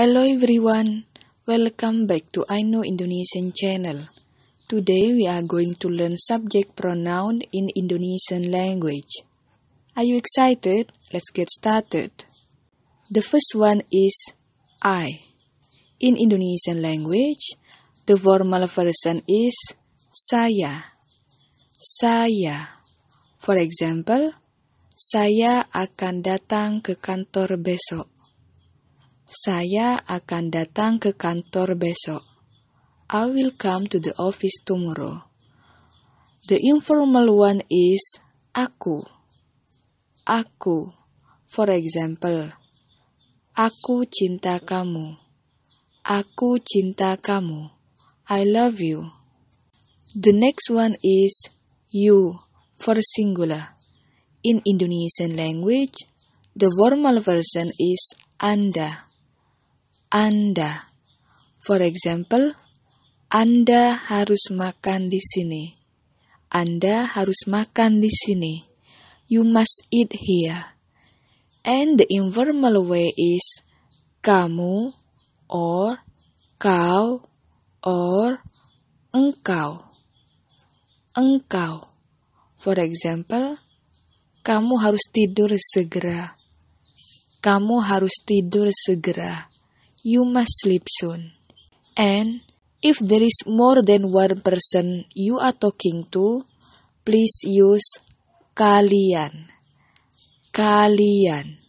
Hello everyone, welcome back to I Know Indonesian channel. Today we are going to learn subject pronoun in Indonesian language. Are you excited? Let's get started. The first one is I. In Indonesian language, the formal version is saya. Saya. For example, saya akan datang ke kantor besok. Saya akan datang ke kantor besok. I will come to the office tomorrow. The informal one is aku. Aku. For example, aku cinta kamu. Aku cinta kamu. I love you. The next one is you for singular. In Indonesian language, the formal version is Anda. Anda. For example, Anda harus makan di sini. Anda harus makan di sini. You must eat here. And the informal way is kamu or kau or engkau. Engkau. For example, kamu harus tidur segera. Kamu harus tidur segera you must sleep soon. And if there is more than one person you are talking to, please use kalian. Kalian.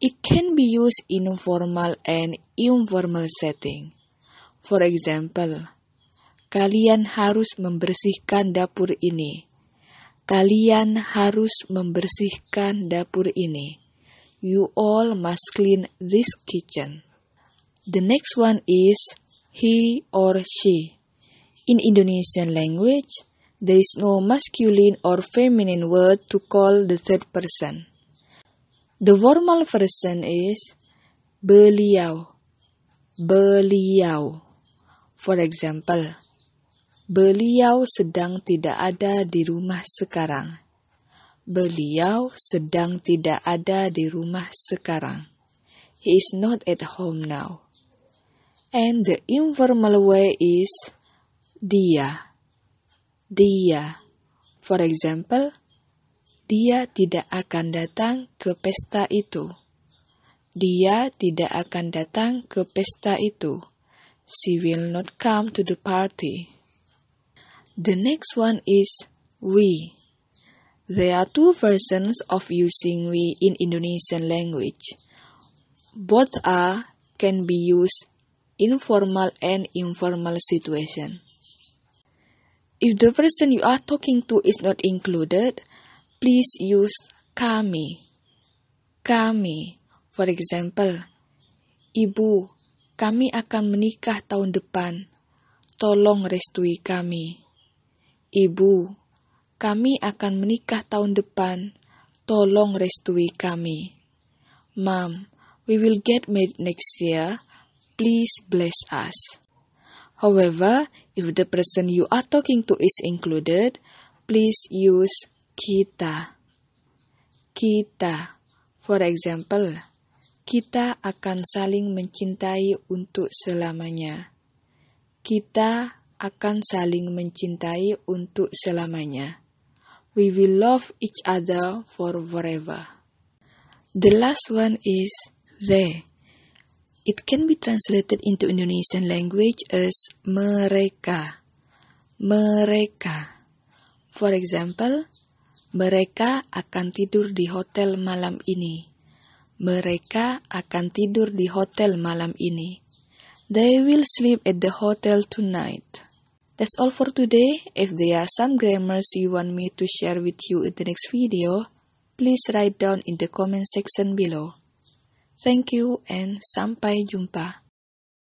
It can be used in formal and informal setting. For example, kalian harus membersihkan dapur ini. Kalian harus membersihkan dapur ini. You all must clean this kitchen. The next one is he or she. In Indonesian language, there is no masculine or feminine word to call the third person. The formal version is beliau, beliau. For example, beliau sedang tidak ada di rumah sekarang. Beliau sedang tidak ada di rumah sekarang. He is not at home now. And the informal way is dia. Dia. For example, dia tidak akan datang ke pesta itu. Dia tidak akan datang ke pesta itu. She will not come to the party. The next one is we. There are two versions of using we in Indonesian language. Both are can be used informal and informal situation. If the person you are talking to is not included, please use kami. Kami. For example, Ibu, kami akan menikah tahun depan. Tolong restui kami. Ibu, kami akan menikah tahun depan. Tolong restui kami. Mom, we will get married next year please bless us. However, if the person you are talking to is included, please use kita. Kita. For example, kita akan saling mencintai untuk selamanya. Kita akan saling mencintai untuk selamanya. We will love each other for forever. The last one is they. It can be translated into Indonesian language as mereka. Mereka. For example, mereka akan tidur di hotel malam ini. Mereka akan tidur di hotel malam ini. They will sleep at the hotel tonight. That's all for today. If there are some grammars you want me to share with you in the next video, please write down in the comment section below. Thank you and sampai jumpa.